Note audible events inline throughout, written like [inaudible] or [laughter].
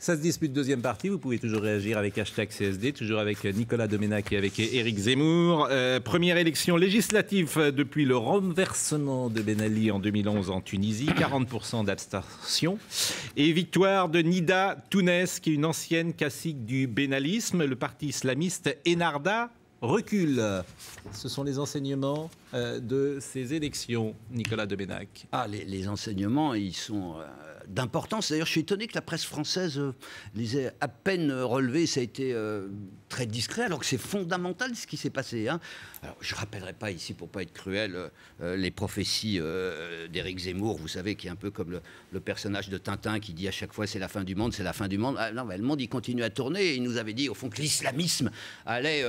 Ça se dispute deuxième partie. Vous pouvez toujours réagir avec hashtag CSD, toujours avec euh, Nicolas Domenac et avec euh, Éric Zemmour. Euh, première élection législative depuis le renversement de Ben Ali en 2011 en Tunisie, 40% d'abstention. Et victoire de Nida Tounes qui est une ancienne cacique du bénalisme. Le parti islamiste Enarda recule. Ce sont les enseignements euh, de ces élections, Nicolas de Bénac Ah, les, enseignements, ils sont euh, d'importance. D'ailleurs, je suis étonné que la presse française euh, les ait à peine relevés. Ça a été très discret, alors que c'est fondamental ce qui s'est passé. Hein. Alors, je ne rappellerai pas ici, pour pas être cruel, les prophéties d'Éric Zemmour, vous savez, qui est un peu comme le, personnage de Tintin qui dit à chaque fois c'est la fin du monde, c'est la fin du monde. Ah, non, le monde, il continue à tourner. il nous avait dit, au fond, que l'islamisme allait.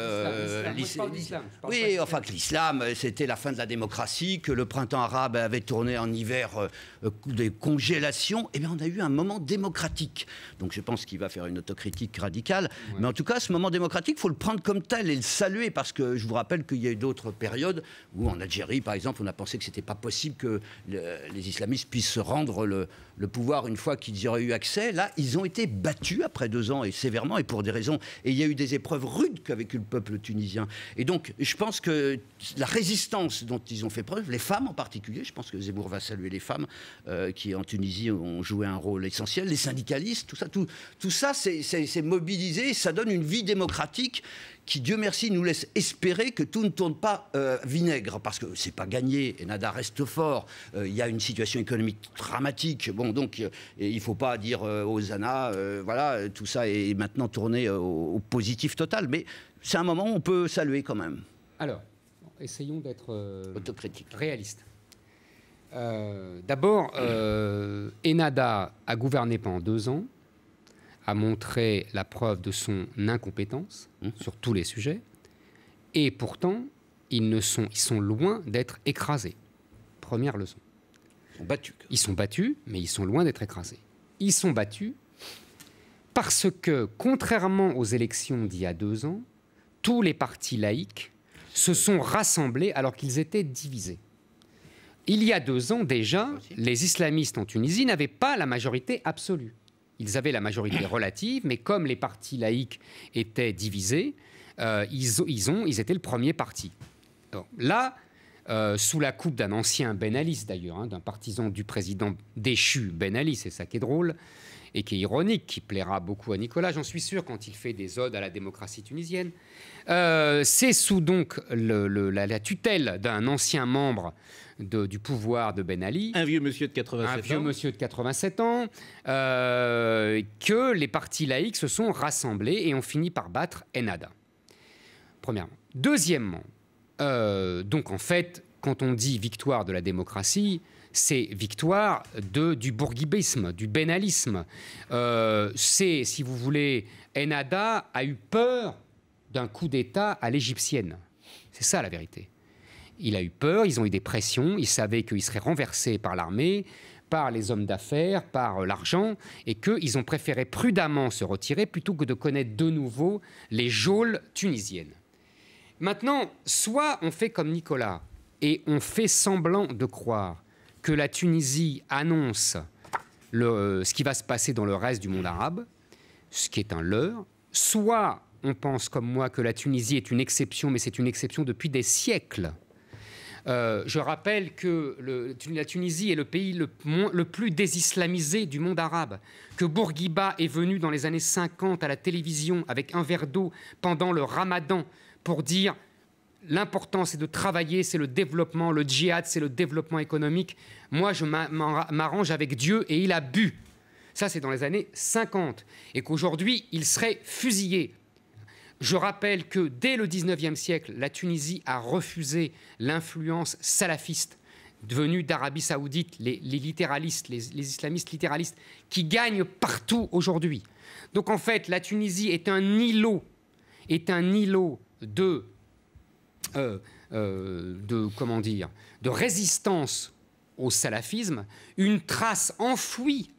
oui, enfin, que l'islam, c'était la fin de la démocratie, que le printemps arabe avait tourné en hiver euh, euh, des congélations, eh bien, on a eu un moment démocratique. Donc je pense qu'il va faire une autocritique radicale. Mais en tout cas, ce moment démocratique, il faut le prendre comme tel et le saluer, parce que je vous rappelle qu'il y a eu d'autres périodes où, en Algérie, par exemple, on a pensé que ce n'était pas possible que les islamistes puissent se rendre le le pouvoir, une fois qu'ils y auraient eu accès, là, ils ont été battus après deux ans et sévèrement et pour des raisons. Et il y a eu des épreuves rudes qu'a vécu le peuple tunisien. Et donc, je pense que la résistance dont ils ont fait preuve, les femmes en particulier, je pense que Zemmour va saluer les femmes euh, qui en Tunisie ont joué un rôle essentiel, les syndicalistes, tout ça, tout, tout ça, c'est mobilisé, ça donne une vie démocratique qui, Dieu merci, nous laisse espérer que tout ne tourne pas euh, vinaigre, parce que ce n'est pas gagné, Enada reste fort, euh, il y a une situation économique dramatique, bon, donc il euh, il faut pas dire aux Anna, voilà, tout ça est maintenant tourné au, positif total, mais c'est un moment où on peut saluer quand même. Alors, essayons d'être autocritique, réaliste. D'abord, Enada a gouverné pendant deux ans a montré la preuve de son incompétence mmh. sur tous les sujets, et pourtant, ils, ne sont, ils sont loin d'être écrasés. Première leçon. Ils sont battus. Ils sont battus, mais ils sont loin d'être écrasés. Ils sont battus parce que, contrairement aux élections d'il y a deux ans, tous les partis laïcs se sont rassemblés alors qu'ils étaient divisés. Il y a deux ans déjà, les islamistes en Tunisie n'avaient pas la majorité absolue. Ils avaient la majorité [coughs] relative, mais comme les partis laïcs étaient divisés, euh, ils, ont, ils étaient le premier parti. là, euh, sous la coupe d'un ancien Ben Ali, d'ailleurs, hein, d'un partisan du président déchu Ben Ali, c'est ça qui est drôle, et qui est ironique, qui plaira beaucoup à Nicolas, j'en suis sûr, quand il fait des odes à la démocratie tunisienne. Euh, c'est sous donc la, tutelle d'un ancien membre du pouvoir de Ben Ali. Un vieux monsieur de 87 ans. Un monsieur de 87 ans, euh, que les partis laïcs se sont rassemblés et ont fini par battre Ennahda. Premièrement. Deuxièmement, euh, donc en fait, quand on dit victoire de la démocratie, c'est victoire de, du bourguibisme, du bénalisme. Euh, c'est, si vous voulez, Enada a eu peur d'un coup d'État à l'égyptienne. C'est ça la vérité. Il a eu peur, ils ont eu des pressions, ils savaient qu'ils seraient renversés par l'armée, par les hommes d'affaires, par euh, l'argent, et qu'ils ont préféré prudemment se retirer plutôt que de connaître de nouveau les geôles tunisiennes. Maintenant, soit on fait comme Nicolas, et on fait semblant de croire que la Tunisie annonce euh, ce qui va se passer dans le reste du monde arabe, ce qui est un leurre, soit on pense comme moi que la Tunisie est une exception, mais c'est une exception depuis des siècles. Euh, je rappelle que la Tunisie est le pays le, plus désislamisé du monde arabe, que Bourguiba est venu dans les années 50 à la télévision avec un verre d'eau pendant le ramadan pour dire l'important, c'est de travailler, c'est le développement. Le djihad, c'est le développement économique. Moi, je m'arrange avec Dieu et il a bu. Ça, c'est dans les années 50. Et qu'aujourd'hui, il serait fusillé. Je rappelle que dès le 19e siècle, la Tunisie a refusé l'influence salafiste devenue d'Arabie saoudite, les, littéralistes, les islamistes littéralistes, qui gagnent partout aujourd'hui. Donc en fait, la Tunisie est un îlot, est un îlot de euh, euh, de comment dire de résistance au salafisme, une trace enfouie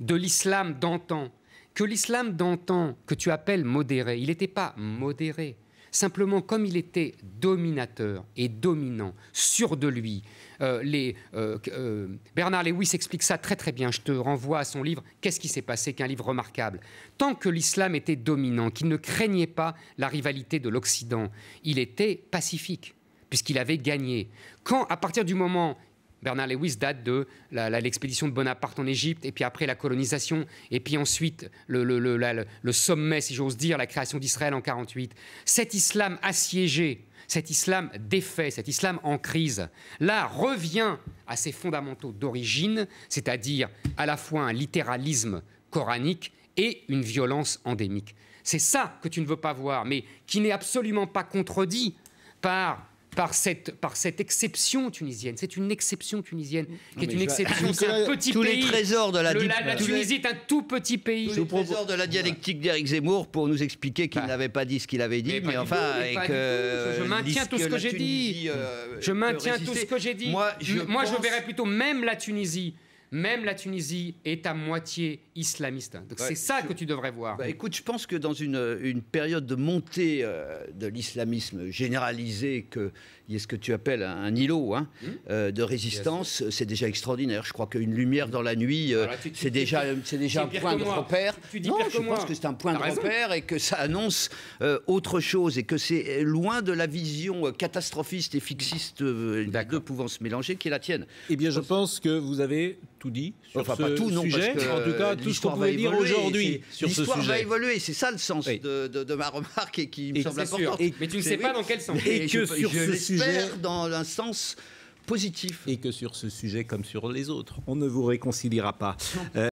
de l'islam d'antan. Que l'islam d'antan, que tu appelles modéré, il n'était pas modéré. Simplement, comme il était dominateur et dominant, sûr de lui, euh, les, euh, euh, Bernard Lewis explique ça très très bien. Je te renvoie à son livre Qu'est-ce qui s'est passé qu'un livre remarquable. Tant que l'islam était dominant, qu'il ne craignait pas la rivalité de l'Occident, il était pacifique puisqu'il avait gagné. Quand, à partir du moment Bernard Lewis date de l'expédition de Bonaparte en Égypte, et puis après la colonisation, et puis ensuite le, sommet, si j'ose dire, la création d'Israël en 48. Cet islam assiégé, cet islam défait, cet islam en crise, là revient à ses fondamentaux d'origine, c'est-à-dire à la fois un littéralisme coranique et une violence endémique. C'est ça que tu ne veux pas voir, mais qui n'est absolument pas contredit par par cette, par cette exception tunisienne. C'est une exception tunisienne, qui est une exception. C'est un petit pays. les trésors de la, la, Tunisie est un tout petit pays. Tous les trésors de la dialectique d'Éric Zemmour pour nous expliquer qu'il bah. n'avait pas dit ce qu'il avait dit, mais, enfin, je maintiens tout ce que j'ai dit. je maintiens tout ce que j'ai dit. Moi, je, je verrais plutôt même la Tunisie même la Tunisie est à moitié islamiste. Donc c'est ça que tu devrais voir. Bah, écoute, je pense que dans une, période de montée euh, de l'islamisme généralisé, qu'il y ait ce que tu appelles un, îlot hein, hmm. euh, de résistance, c'est déjà extraordinaire. Je crois qu'une lumière dans la nuit, euh, c'est déjà, déjà un point de repère. Tu dis non, je pense que c'est un point de repère et que ça annonce autre chose et que c'est loin de la vision catastrophiste et fixiste, la deux pouvant se mélanger, qui est la tienne. Eh bien, je pense que vous avez tout dit sur enfin, ce pas tout, non, sujet. en tout cas, euh, tout ce qu'on pouvait dire aujourd'hui sur ce sujet. L'histoire va évoluer, c'est ça le sens de, ma remarque et qui me semble important. mais tu ne sais pas dans quel sens. Et, que sur ce sujet, dans un sens positif. Et que sur ce sujet, comme sur les autres, on ne vous réconciliera pas.